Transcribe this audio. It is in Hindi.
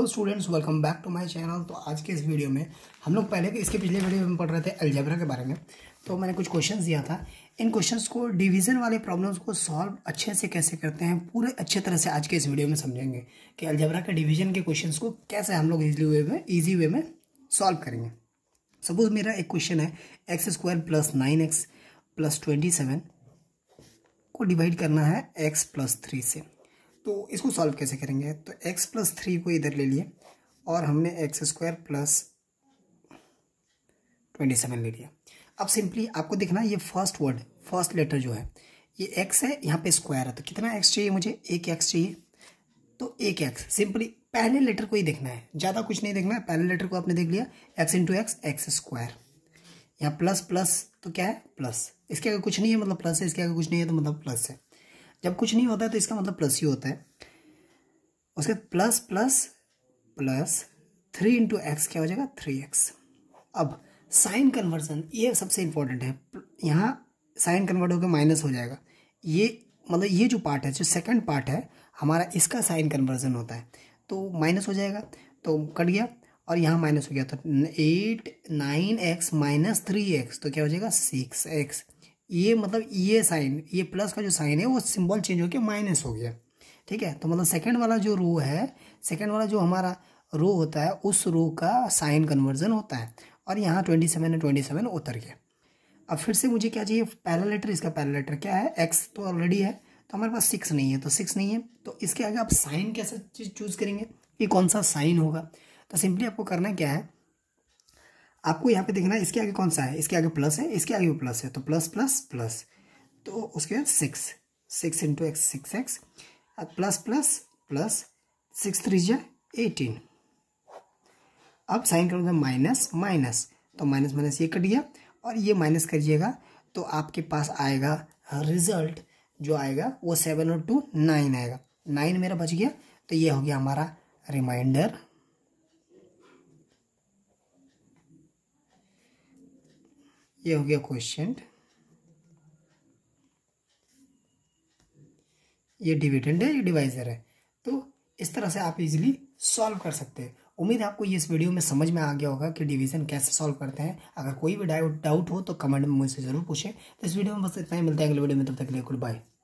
hello students welcome back to my channel तो आज के इस वीडियो में हम लोग पहले इसके पिछले वीडियो में पढ़ रहे थे अलजेब्रा के बारे में तो मैंने कुछ क्वेश्चंस दिया था इन क्वेश्चंस को डिवीजन वाले प्रॉब्लम्स को सॉल्व अच्छे से कैसे करते हैं पूरे अच्छे तरह से आज के इस वीडियो में समझेंगे कि अलजेब्रा के डिवीजन के क्वेश्चन को कैसे हम लोग ईजी वे में ईजी वे में सॉल्व करेंगे सपोज मेरा एक क्वेश्चन है X square plus nine X plus twenty seven को डिवाइड करना है एक्स प्लस थ्री से तो इसको सॉल्व कैसे करेंगे तो एक्स प्लस थ्री को इधर ले लिए और हमने X square plus twenty seven ले लिया अब सिंपली आपको देखना ये फर्स्ट वर्ड फर्स्ट लेटर जो है ये एक्स है यहाँ पे स्क्वायर है तो कितना एक्स चाहिए मुझे एक एक्स चाहिए तो एक एक्स सिंपली पहले लेटर को ही देखना है ज़्यादा कुछ नहीं देखना है पहले लेटर को आपने देख लिया x into x x square यहाँ प्लस प्लस तो क्या है प्लस इसके अगर कुछ नहीं है मतलब प्लस है इसके अगर कुछ नहीं है तो मतलब प्लस है जब कुछ नहीं होता है तो इसका मतलब प्लस ही होता है उसके plus plus plus three into x क्या हो जाएगा थ्री एक्स अब साइन कन्वर्जन ये सबसे इंपॉर्टेंट है यहाँ साइन कन्वर्ट होकर माइनस हो जाएगा ये मतलब ये जो पार्ट है जो सेकंड पार्ट है हमारा इसका साइन कन्वर्जन होता है तो माइनस हो जाएगा तो कट गया और यहाँ माइनस हो गया तो eight nine x minus three x तो क्या हो जाएगा सिक्स एक्स ये मतलब ये साइन ये प्लस का जो साइन है वो सिंबल चेंज होकर माइनस हो गया ठीक है तो मतलब सेकेंड वाला जो रो है सेकेंड वाला जो हमारा रो होता है उस रो का साइन कन्वर्जन होता है और यहाँ ट्वेंटी सेवन ट्वेंटी सेवन उतर गया अब फिर से मुझे क्या चाहिए पहला लेटर इसका पहला लेटर क्या है एक्स तो ऑलरेडी है तो हमारे पास सिक्स नहीं है तो सिक्स नहीं है तो इसके आगे आप साइन कैसा चीज़ चूज़ करेंगे कि कौन सा साइन होगा तो सिंपली आपको करना क्या है आपको यहाँ पे देखना है इसके आगे कौन सा है इसके आगे प्लस है इसके आगे भी प्लस है तो प्लस प्लस प्लस तो उसके बाद six six into x six x plus plus plus six three जो एटीन अब साइन करूँगा माइनस माइनस तो माइनस माइनस ये कट गया और ये माइनस करिएगा तो आपके पास आएगा रिजल्ट जो आएगा वो सेवन और टू नाइन आएगा नाइन मेरा बच गया तो ये हो गया हमारा रिमाइंडर ये हो गया क्वेश्चन ये डिविडेंड है ये डिवाइजर है तो इस तरह से आप इजीली सॉल्व कर सकते हैं उम्मीद है आपको ये इस वीडियो में समझ में आ गया होगा कि डिवीजन कैसे सॉल्व करते हैं अगर कोई भी डाउट डाउट हो तो कमेंट में मुझसे ज़रूर पूछें तो इस वीडियो में बस इतना ही मिलता है अगले वीडियो में तब तक के लिए गुड बाय